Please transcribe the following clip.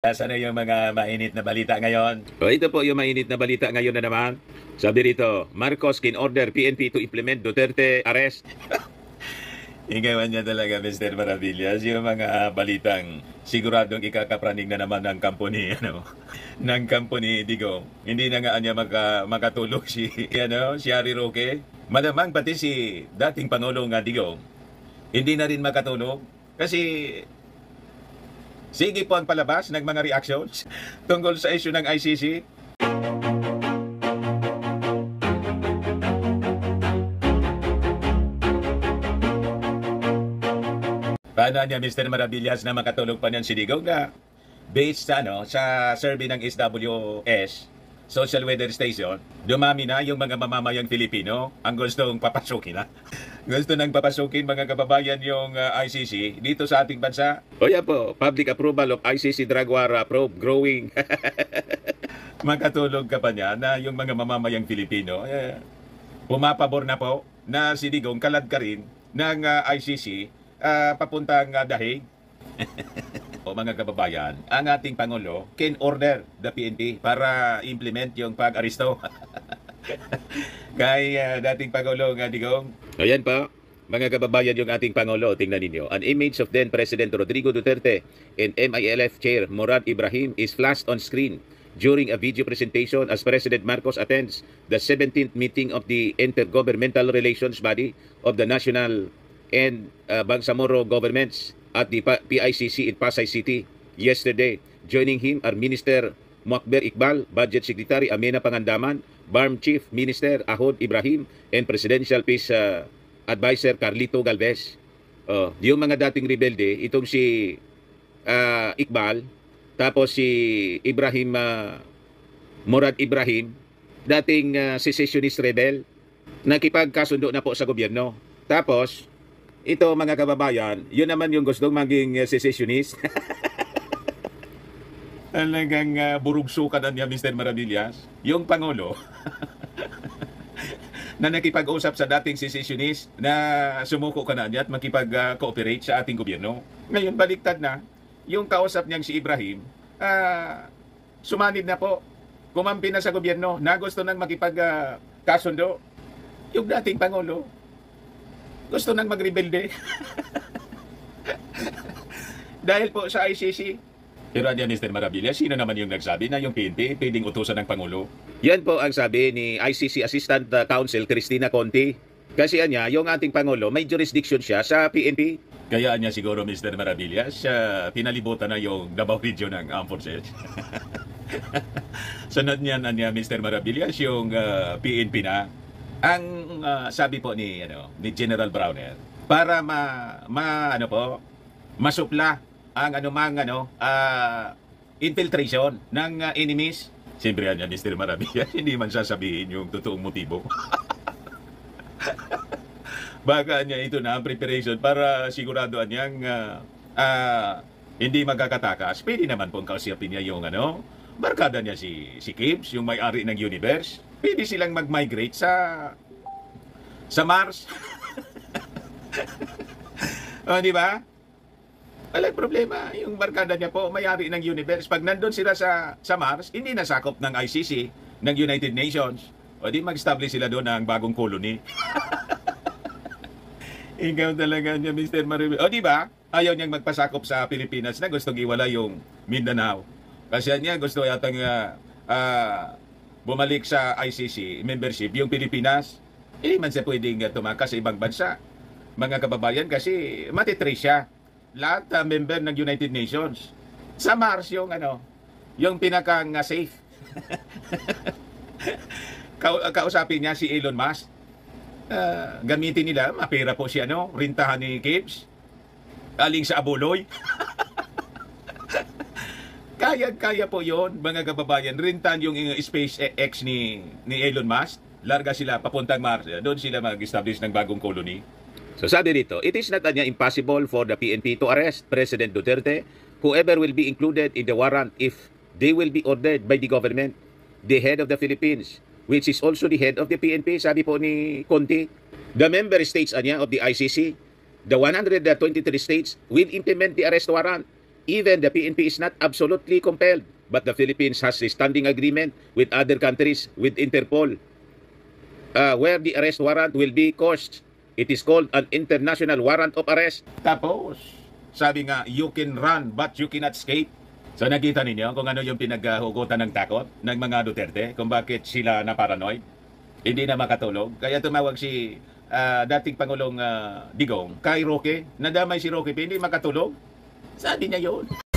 Yes, ano yung mga mainit na balita ngayon? O ito po yung mainit na balita ngayon na naman. Sabi rito, Marcos can order PNP to implement Duterte arrest. Igawan niya talaga, Mr. Maravillas, yung mga balitang siguradong ikakapraning na naman ng kampo ni, ano, ng kampo ni Digo. Hindi na nga niya maka, makatulog si, ano, si Harry Roque. Malamang pati si dating Panulong Digo, hindi na rin makatulog kasi Sige po ang palabas ng mga reactions tungkol sa issue ng ICC. Paano niya Mr. Marabillas na makatulog pa niyan si Digong na based sa, ano, sa survey ng SWS, Social Weather Station, dumami na yung mga mamamayang Pilipino ang gustong papasukin na gusto nang papasukin mga kababayan yung uh, ah, ICC dito sa ating bansa? O oh, po, public approval of ICC drug war probe growing. Makatulog ka pa niya na yung mga mamamayang Pilipino, eh, pumapabor na po na si kalad ka rin ng uh, ah, ICC uh, ah, papuntang uh, dahig. o mga kababayan, ang ating Pangulo can order the PNP para implement yung pag-aristo. kay uh, dating Pangulo Gadigong. Ayan pa, mga kababayan yung ating Pangulo, tingnan ninyo. An image of then President Rodrigo Duterte and MILF Chair Murad Ibrahim is flashed on screen during a video presentation as President Marcos attends the 17th meeting of the Intergovernmental Relations Body of the National and uh, Bangsamoro governments at the PICC in Pasay City yesterday. Joining him are Minister Muakber Iqbal, Budget Secretary Amena Pangandaman, BARM Chief Minister Ahod Ibrahim and Presidential Peace uh, Advisor Carlito Galvez. Oh, yung mga dating rebelde, itong si uh, Iqbal, tapos si Ibrahim uh, Murad Ibrahim, dating uh, secessionist rebel, nakipagkasundo na po sa gobyerno. Tapos, ito mga kababayan, yun naman yung gustong maging uh, secessionist. talagang uh, na niya Mr. Maravillas, yung Pangulo na nakipag-usap sa dating secessionist na sumuko ka na niya at makipag-cooperate sa ating gobyerno. Ngayon, baliktad na, yung kausap niyang si Ibrahim, uh, ah, sumanid na po, kumampi na sa gobyerno na gusto nang makipag-kasundo. Uh, yung dating Pangulo, gusto nang magrebelde. Dahil po sa ICC, pero niya Mr. Marabilla, sino naman yung nagsabi na yung PNP pwedeng utusan ng Pangulo? Yan po ang sabi ni ICC Assistant uh, Counsel Christina Conti. Kasi niya, yung ating Pangulo, may jurisdiction siya sa PNP. Kaya niya siguro Mr. Marabilla, siya pinalibutan na yung Davao Region ng Armed Forces. Sunod niyan niya Mr. Marabilla, yung uh, PNP na. Ang uh, sabi po ni ano ni General Browner, para ma, ma ano po masupla ang anumang ano, uh, infiltration ng uh, enemies. Siyempre yan, yan Mr. Maravillas, hindi man sasabihin yung totoong motibo. Baka niya ito na ang preparation para siguradoan niyang uh, uh, hindi magkakatakas. Pwede naman pong kausapin niya yung ano, barkada niya si, si Gibbs, yung may-ari ng universe. Pwede silang mag-migrate sa sa Mars. o, di ba? Walang problema. Yung barkada niya po, may-ari ng universe. Pag nandun sila sa, sa Mars, hindi nasakop ng ICC, ng United Nations. O di mag-establish sila doon ng bagong colony. Ikaw talaga niya, Mr. Maribel. O di ba? Ayaw niyang magpasakop sa Pilipinas na gusto giwala yung Mindanao. Kasi niya gusto yata nga uh, bumalik sa ICC membership yung Pilipinas. Hindi man siya pwedeng tumakas sa ibang bansa. Mga kababayan kasi matitrace siya lahat uh, member ng United Nations. Sa Mars yung ano, yung pinakang uh, safe. Ka- ah, kausapin niya si Elon Musk. Uh, gamitin nila, mapira po si ano, rintahan ni Gibbs. Aling sa Abuloy. kaya-kaya po yon mga kababayan. Rintan yung eh, SpaceX ni, ni Elon Musk. Larga sila papuntang Mars. Doon sila mag-establish ng bagong colony. So sabi dito, it is not anya impossible for the PNP to arrest President Duterte, whoever will be included in the warrant if they will be ordered by the government, the head of the Philippines, which is also the head of the PNP, sabi po ni Conti. The member states anya of the ICC, the 123 states will implement the arrest warrant. Even the PNP is not absolutely compelled, but the Philippines has a standing agreement with other countries, with Interpol, uh, where the arrest warrant will be caused It is called an international warrant of arrest. Tapos, sabi nga, you can run but you cannot escape. So nakita ninyo kung ano yung pinaghugutan ng takot ng mga Duterte, kung bakit sila na paranoid, hindi na makatulog. Kaya tumawag si uh, dating Pangulong uh, Digong kay Roque, nadamay si Roque, hindi makatulog. Sabi niya yun.